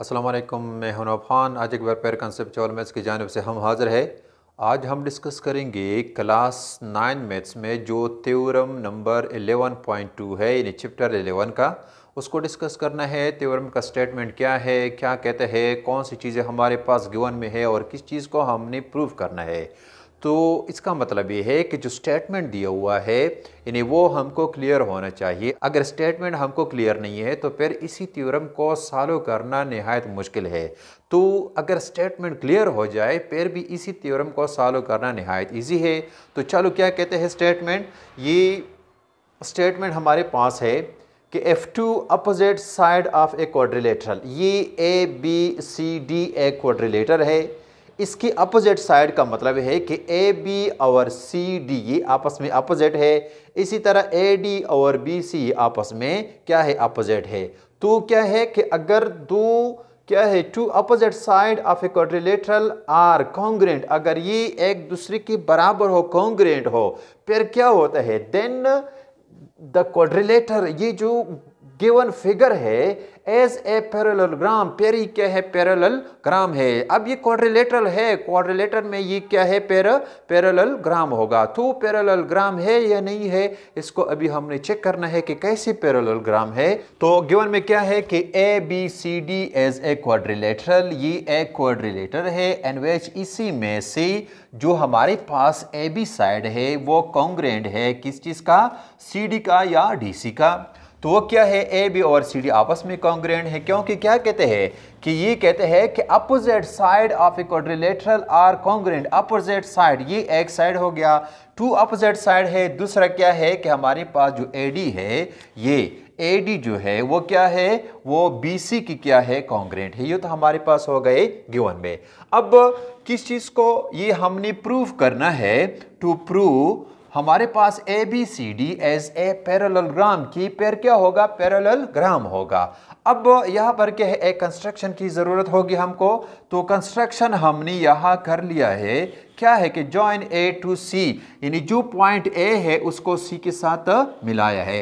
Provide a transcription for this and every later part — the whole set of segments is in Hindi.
असलम मैं हनोब खान आज एक बार पेयर कंसेप्चुअल मैथ्स की जानब से हम हाज़िर है आज हम डिस्कस करेंगे क्लास नाइन मैथ्स में जो त्योरम नंबर 11.2 है यानी चैप्टर 11 का उसको डिस्कस करना है त्योरम का स्टेटमेंट क्या है क्या कहते हैं कौन सी चीज़ें हमारे पास गिवन में है और किस चीज़ को हमने प्रूव करना है तो इसका मतलब ये है कि जो स्टेटमेंट दिया हुआ है यानी वो हमको क्लियर होना चाहिए अगर स्टेटमेंट हमको क्लियर नहीं है तो फिर इसी थ्योरम को सालों करना नहायत मुश्किल है तो अगर स्टेटमेंट क्लियर हो जाए फिर भी इसी थ्योरम को सालों करना नहायत ईजी है तो चलो क्या कहते हैं स्टेटमेंट ये स्टेटमेंट हमारे पास है कि F2 opposite side of a quadrilateral ये A B C D a quadrilateral है इसकी अपोजिट साइड का मतलब है कि ए बी और सी डी ये आपस में अपोजिट है इसी तरह ए डी और बी सी आपस में क्या है अपोजिट है तो क्या है कि अगर दो क्या है two opposite side of a quadrilateral are congruent अगर ये एक दूसरे के बराबर हो कॉन्ग्रेंट हो फिर क्या होता है देन द क्वाड्रिलेटर ये जो गिवन फिगर है एज ए पैरलग्राम पेरी क्या है पैरेललोग्राम है अब ये क्वारिलेटर है क्वारिलेटर में ये क्या है पैर पैरेललोग्राम होगा तो पैरेललोग्राम है या नहीं है इसको अभी हमने चेक करना है कि कैसे पैरेललोग्राम है तो गिवन में क्या है कि A B C D is a quadrilateral ये ए क्वारिलेटर है एंड वेज इसी में से जो हमारे पास ए बी साइड है वो कॉन्ग्रेंड है किस चीज़ का सी डी का या डी सी का तो वो क्या है ए बी और सी डी आपस में कॉन्ग्रेंट है क्योंकि क्या कहते हैं कि ये कहते हैं कि opposite side of a quadrilateral are congruent opposite side ये एक साइड हो गया टू अपोजिट साइड है दूसरा क्या है कि हमारे पास जो ए डी है ये ए डी जो है वो क्या है वो बी सी की क्या है कॉन्ग्रेंट है ये तो हमारे पास हो गए गिवन में अब किस चीज़ को ये हमने प्रूव करना है टू प्रूव हमारे पास A B C D is a parallelogram की पेयर क्या होगा पैरलग्राम होगा अब यहाँ पर क्या है एक कंस्ट्रक्शन की ज़रूरत होगी हमको तो कंस्ट्रक्शन हमने यहाँ कर लिया है क्या है कि जॉइन ए टू सी यानी जो पॉइंट ए है उसको सी के साथ मिलाया है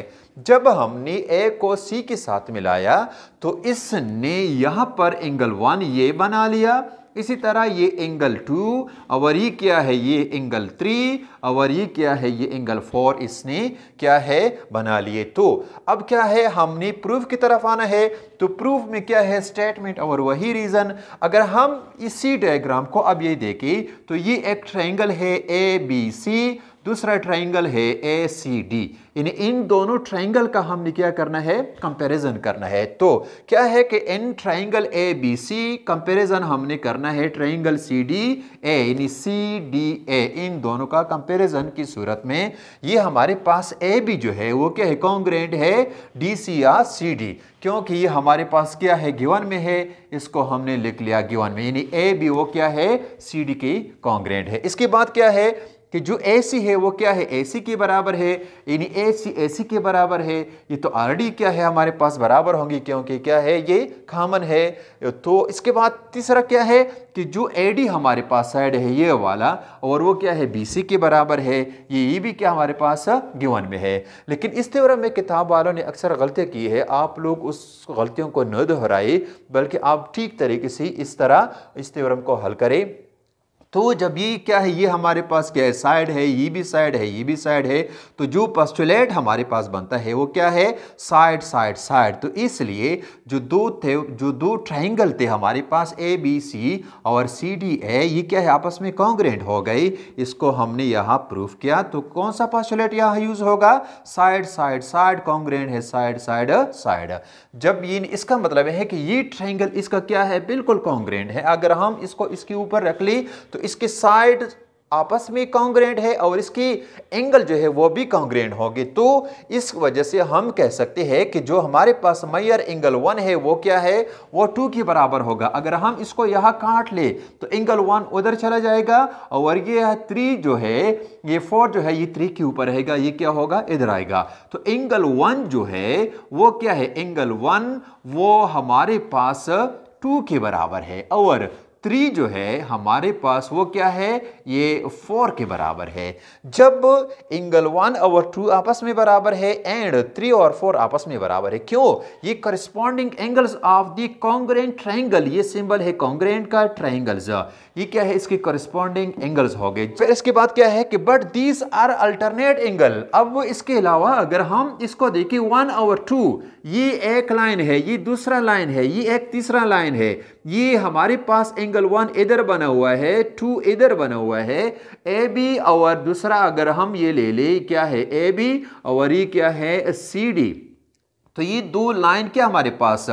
जब हमने ए को सी के साथ मिलाया तो इसने यहाँ पर एंगल वन ये बना लिया इसी तरह ये एंगल टू और ये क्या है ये एंगल थ्री और ये क्या है ये एंगल फोर इसने क्या है बना लिए तो अब क्या है हमने प्रूफ की तरफ आना है तो प्रूफ में क्या है स्टेटमेंट और वही रीज़न अगर हम इसी डायग्राम को अब ये देखें तो ये एक ट्रायंगल है ए बी सी दूसरा ट्राइंगल है ए सी डी इन इन दोनों ट्राइंगल का हमने क्या करना है कंपैरिजन करना है तो क्या है कि in triangle A B C comparison हमने करना है ट्राइंगल सी डी ए यानी सी डी ए इन दोनों का कंपैरिजन की सूरत में ये हमारे पास ए बी जो है वो क्या है कॉन्ग्रेंट है डी सी या सी डी क्योंकि ये हमारे पास क्या है गिवन में है इसको हमने लिख लिया गिवन में यानी ए बी वो क्या है सी डी की कॉन्ग्रेंट है इसके बाद क्या है कि जो ए सी है वो क्या है ए सी के बराबर है यानी ए सी ए सी के बराबर है ये तो डी क्या है हमारे पास बराबर होंगी क्योंकि क्या है ये कॉमन है तो इसके बाद तीसरा क्या है कि जो ए डी हमारे पास साइड है ये वाला और वो क्या है बी सी के बराबर है ये ये e भी क्या हमारे पास गिवन में है लेकिन इस त्यौहार में किताब वालों ने अक्सर गलतियाँ की है आप लोग उस गलतियों को न दोहराए बल्कि आप ठीक तरीके से इस तरह इस त्यौहार को हल करें तो जब ये क्या है ये हमारे पास क्या है साइड है ये भी साइड है ये भी साइड है तो जो पस्टुलेट हमारे पास बनता है वो क्या है साइड साइड साइड तो इसलिए जो दो थे जो दो ट्राइंगल थे हमारे पास ए बी सी और सी डी ए ये क्या है आपस में कॉन्ग्रेंट हो गई इसको हमने यहाँ प्रूफ किया तो कौन सा पस्टुलेट यहाँ यूज होगा साइड साइड साइड कॉन्ग्रेंट है साइड साइड साइड जब ये इसका मतलब है कि ये ट्राइंगल इसका क्या है बिल्कुल कॉन्ग्रेंट है अगर हम इसको इसके ऊपर रख ली तो तो इसके साइड आपस में कॉन्ग्रेंट है और इसकी एंगल जो है वो भी कॉन्ग्रेंट होगी तो इस वजह से हम कह सकते हैं कि जो हमारे पास मैयर एंगल वन है वो क्या है वो टू के बराबर होगा अगर हम इसको यहाँ काट ले तो एंगल वन उधर चला जाएगा और ये थ्री जो है ये फोर जो है ये थ्री के ऊपर रहेगा ये क्या होगा इधर आएगा तो एंगल वन जो है वो क्या है एंगल वन वो हमारे पास टू के बराबर है और थ्री जो है हमारे पास वो क्या है ये फोर के बराबर है जब एंगल वन और टू आपस में बराबर है एंड थ्री और फोर आपस में बराबर है क्यों ये corresponding angles of the congruent triangle ये सिंबल है कॉन्ग्रेंट का ट्राइंगल्स ये क्या है इसके करिस्पॉन्डिंग एंगल्स हो गए फिर इसके बाद क्या है कि but these are alternate angle अब इसके अलावा अगर हम इसको देखें वन और टू ये एक लाइन है ये दूसरा लाइन है ये एक तीसरा लाइन है ये हमारे पास एंगल एंगल वन इधर बना हुआ है टू इधर बना हुआ है ए बी और दूसरा अगर हम ये ले ले क्या है ए बी और ये e क्या है सी डी तो ये दो लाइन क्या हमारे पास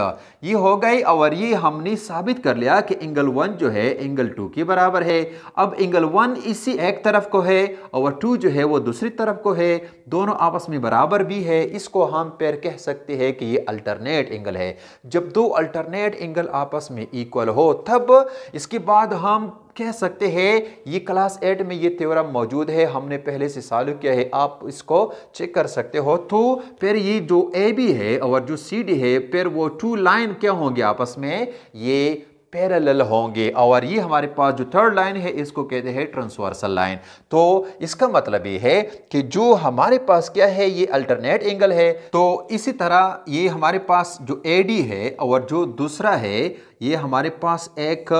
ये हो गई और ये हमने साबित कर लिया कि एंगल वन जो है एंगल टू के बराबर है अब एंगल वन इसी एक तरफ को है और टू जो है वो दूसरी तरफ को है दोनों आपस में बराबर भी है इसको हम पैर कह सकते हैं कि ये अल्टरनेट एंगल है जब दो अल्टरनेट एंगल आपस में इक्वल हो तब इसके बाद हम कह सकते हैं ये क्लास एट में ये त्योरा मौजूद है हमने पहले से चालू किया है आप इसको चेक कर सकते हो तो फिर ये जो ए बी है और जो सी डी है फिर वो टू लाइन क्या होंगे आपस में ये पैरेलल होंगे और ये हमारे पास जो थर्ड लाइन है इसको कहते हैं ट्रांसवर्सल लाइन तो इसका मतलब ये है कि जो हमारे पास क्या है ये अल्टरनेट एंगल है तो इसी तरह ये हमारे पास जो ए डी है और जो दूसरा है ये हमारे पास एक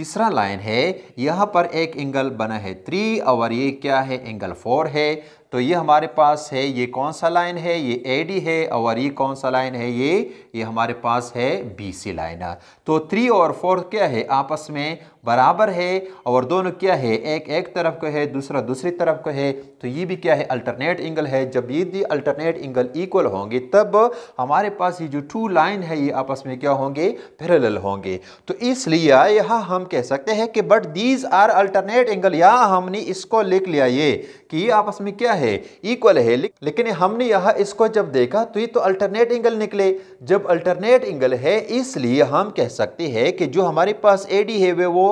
तीसरा लाइन है यहाँ पर एक एंगल बना है थ्री और ये क्या है एंगल फोर है तो ये हमारे पास है ये कौन सा लाइन है ये ए डी है और ये कौन सा लाइन है ये ये हमारे पास है बी सी लाइन तो थ्री और फोर क्या है आपस में बराबर है और दोनों क्या है एक एक तरफ को है दूसरा दूसरी तरफ को है तो ये भी क्या है अल्टरनेट एंगल है जब ये दी अल्टरनेट एंगल इक्वल होंगे तब हमारे पास ये जो टू लाइन है ये आपस में क्या होंगे पैरेलल होंगे तो इसलिए यहाँ हम कह सकते हैं कि but these are alternate angle यहाँ हमने इसको लिख लिया ये कि ये आपस में क्या है है इक्वल है लेकिन हमने यह इसको जब देखा तो ये तो अल्टरनेट एंगल निकले जब अल्टरनेट एंगल है इसलिए हम कह सकते हैं कि जो हमारे पास ए डी है वे वो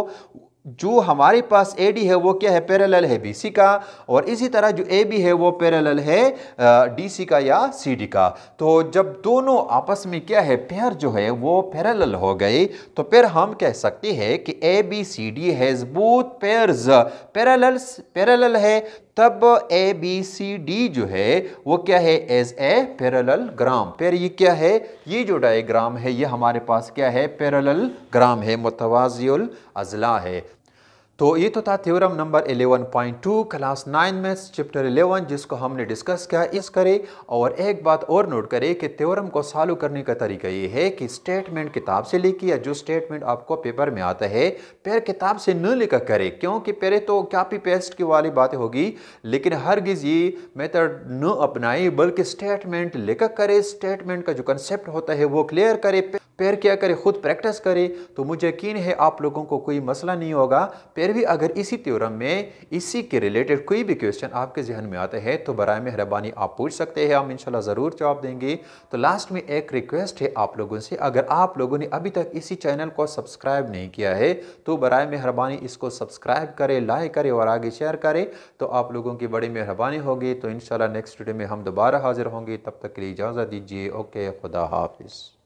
जो हमारे पास ए डी है वो क्या है पैरेलल है बी सी का और इसी तरह जो ए बी है वो पैरेलल है डी सी का या सी डी का तो जब दोनों आपस में क्या है पेयर जो है वो पैरेलल हो गए तो फिर हम कह सकते हैं कि A B C D has both pairs parallels parallel है तब ए बी सी डी जो है वो क्या है एज ए पैरल ग्राम फिर ये क्या है ये जो डायग्राम है ये हमारे पास क्या है पैरल ग्राम है मुतवाजी अजला है तो ये तो था थ्योरम नंबर 11.2 क्लास 9 में चैप्टर 11 जिसको हमने डिस्कस किया इस करें और एक बात और नोट करें कि थ्योरम को सॉल्व करने का तरीका ये है कि स्टेटमेंट किताब से या जो स्टेटमेंट आपको पेपर में आता है पैर किताब से न लिखा करें क्योंकि पहले तो कापी पेस्ट की वाली बातें होगी लेकिन हर गिज ये मेथड न अपनाएं बल्कि स्टेटमेंट लिखा करे स्टेटमेंट का जो कंसेप्ट होता है वो क्लियर करे पैर क्या करें ख़ुद प्रैक्टिस करे तो मुझे यकीन है आप लोगों को कोई मसला नहीं होगा पैर भी अगर इसी त्योरम में इसी के रिलेटेड कोई भी क्वेश्चन आपके जहन में आते हैं तो बर मेहरबानी आप पूछ सकते हैं हम इनशाला ज़रूर जवाब देंगे तो लास्ट में एक रिक्वेस्ट है आप लोगों से अगर आप लोगों ने अभी तक इसी चैनल को सब्सक्राइब नहीं किया है तो बर मेहरबानी इसको सब्सक्राइब करें लाइक करें और आगे शेयर करें तो आप लोगों की बड़ी मेहरबानी होगी तो इन नेक्स्ट वीडियो में हम दोबारा हाजिर होंगे तब तक के लिए इजाज़त दीजिए ओके खुदा हाफिज़